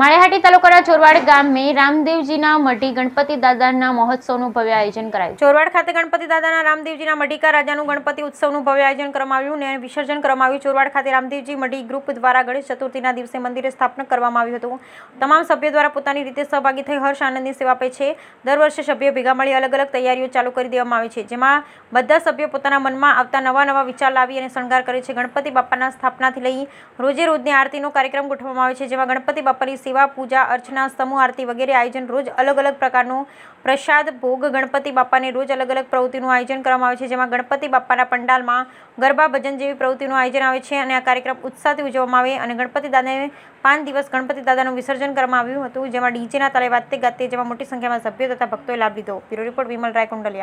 માળેહાટી તાલુકાના ચોરવાડ ગામે રામદેવજીના મઢી ગણપતિ દાદાના મહોત્સવનું ભવ્ય આયોજન કરાયું ચોરવાડ ખાતે ગણપતિ દાદાના રામદેવજીના મઢીકા રાજાનું ગણપતિ ઉત્સવનું ભવ્ય આયોજન કરવામાં આવ્યું અને વિસર્જન કરવામાં આવ્યું ચોરવાડ ખાતે રામદેવજી મઢી ગ્રુપ દ્વારા ગણેશ ચતુર્થીના દિવસે મંદિરે સ્થાપના કરવામાં આવ્યું હતું તમામ સભ્યો દ્વારા પોતાની રીતે સહભાગી થઈ હર્ષ આનંદની સેવા આપે છે દર વર્ષે સભ્યો ભેગા મળી અલગ અલગ તૈયારીઓ ચાલુ કરી દેવામાં આવે છે જેમાં બધા સભ્યો પોતાના મનમાં આવતા નવા નવા વિચાર લાવી અને શણગાર કરે છે ગણપતિ બાપાના સ્થાપનાથી લઈ રોજે રોજની આરતીનો કાર્યક્રમ ગોઠવવામાં આવે છે જેમાં ગણપતિ બાપાની સેવા પૂજા અર્ચના સમૂહ આરતી વગેરે આયોજન રોજ અલગ અલગ પ્રકારનું પ્રસાદ ભોગ ગણપતિ બાપાને રોજ અલગ અલગ પ્રવૃત્તિનું આયોજન કરવામાં આવે છે જેમાં ગણપતિ બાપાના પંડાલમાં ગરબા ભજન જેવી પ્રવૃત્તિનું આયોજન આવે છે અને આ કાર્યક્રમ ઉત્સાહથી ઉજવવામાં આવે અને ગણપતિ દાદાને પાંચ દિવસ ગણપતિ દાદાનું વિસર્જન કરવામાં આવ્યું હતું જેમાં ડીજેના તાલે વાતે ગાતે જેમાં મોટી સંખ્યામાં સભ્યો તથા ભક્તોએ લાભ લીધો બ્યુરો રિપોર્ટ વિમલ રાય કુંડલિયા